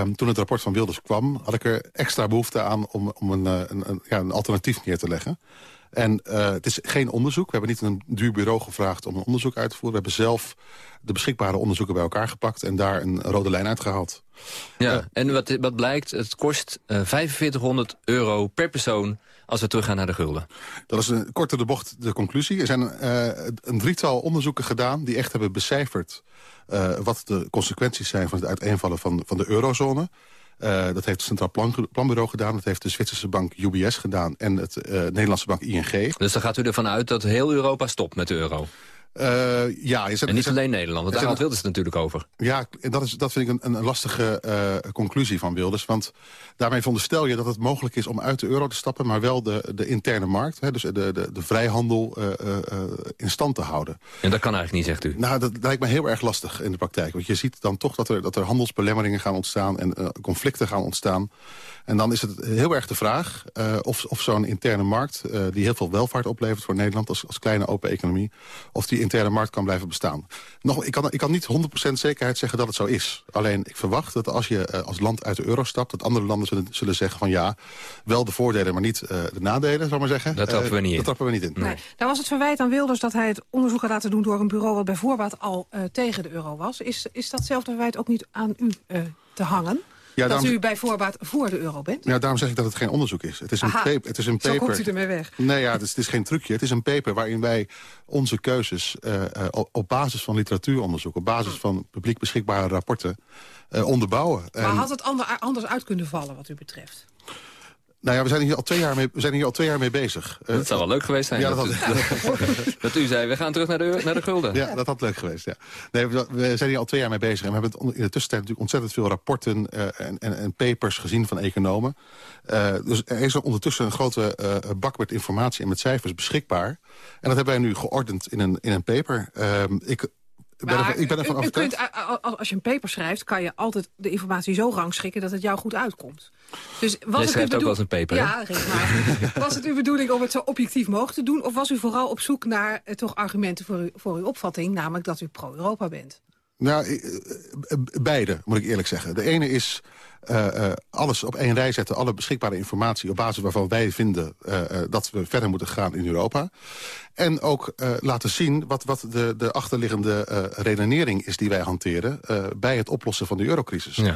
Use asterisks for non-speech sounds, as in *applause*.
Ehm, toen het rapport van Wilders kwam, had ik er extra behoefte aan om, om een, eh, een, ja, een alternatief neer te leggen. En eh, het is geen onderzoek. We hebben niet een duur bureau gevraagd om een onderzoek uit te voeren. We hebben zelf de beschikbare onderzoeken bij elkaar gepakt... en daar een rode lijn uit gehaald. Ja, eh, en wat, wat blijkt, het kost 4500 eh, euro per persoon als we teruggaan naar de gulden. Dat is een korte de bocht de conclusie. Er zijn een drietal onderzoeken gedaan die echt hebben becijferd... wat de consequenties zijn van het uiteenvallen van, van de eurozone. Eh, dat heeft het Centraal Planbureau gedaan. Dat heeft de Zwitserse bank UBS gedaan en het eh, Nederlandse bank ING. Dus dan gaat u ervan uit dat heel Europa stopt met de euro? Eh, ja, en niet alleen het, Nederland, want daar had Wilders het natuurlijk over. Ja, dat, is, dat vind ik een, een lastige eh, conclusie van Wilders. Want daarmee veronderstel je dat het mogelijk is om uit de euro te stappen... maar wel de, de interne markt, hè, dus de, de, de vrijhandel, eh, in stand te houden. En dat kan eigenlijk niet, zegt u? Nou, dat lijkt me heel erg lastig in de praktijk. Want je ziet dan toch dat er, dat er handelsbelemmeringen gaan ontstaan... en conflicten gaan ontstaan. En dan is het heel erg de vraag of, of zo'n interne markt... die heel veel welvaart oplevert voor Nederland als, als kleine open economie... of die interne markt kan blijven bestaan. Nog, ik, kan, ik kan niet 100% zekerheid zeggen dat het zo is. Alleen ik verwacht dat als je eh, als land uit de euro stapt... dat andere landen zullen, zullen zeggen van ja, wel de voordelen... maar niet eh, de nadelen, zou maar zeggen. Dat trappen we eh, niet in. Dat trappen we niet in. Nee. was het verwijt aan Wilders dat hij het onderzoek had laten doen... door een bureau wat bij voorbaat al tegen de euro was. Is, is datzelfde verwijt ook niet aan u te hangen? dat u bij voorbaat voor de euro bent? Ja, daarom zeg ik dat het geen onderzoek is. Het is een, paper, het is een paper. Zo komt u ermee weg. Nee, ja, het, is, het is geen trucje. Het is een paper waarin wij onze keuzes eh, eh, op basis van literatuuronderzoek... op basis van publiek beschikbare rapporten eh, onderbouwen. Maar had het ander, anders uit kunnen vallen wat u betreft? Nou ja, we zijn hier al twee jaar mee, we zijn hier al twee jaar mee bezig. Eh, dat zou wel leuk geweest zijn. *laughs* dat, u zei, we gaan terug naar de, naar de gulden. Ja, dat had leuk geweest. Ja. Nee, we zijn hier al twee jaar mee bezig. En we hebben in de tussentijd natuurlijk ontzettend veel rapporten eh, en, en, en, papers gezien van economen. Eh, dus er is er ondertussen een grote bak met informatie en met cijfers beschikbaar. En dat hebben wij nu geordend in een, in een paper. Ehm, ik maar, ik ben ervan overtuigd. Kunt, als je een paper schrijft, kan je altijd de informatie zo rangschikken dat het jou goed uitkomt. Dus was het bedoel... ook wel een paper. Ja, maar. *laughs* was het uw bedoeling om het zo objectief mogelijk te doen? Of was u vooral op zoek naar eh, toch argumenten voor, voor uw opvatting, namelijk dat u pro-Europa bent? Nou, beide, moet ik eerlijk zeggen. De ene is eh, alles op één rij zetten, alle beschikbare informatie... op basis waarvan wij vinden dat we verder moeten gaan in Europa. En ook laten zien wat, wat de, de achterliggende redenering is die wij hanteren... bij het oplossen van de eurocrisis. Ja.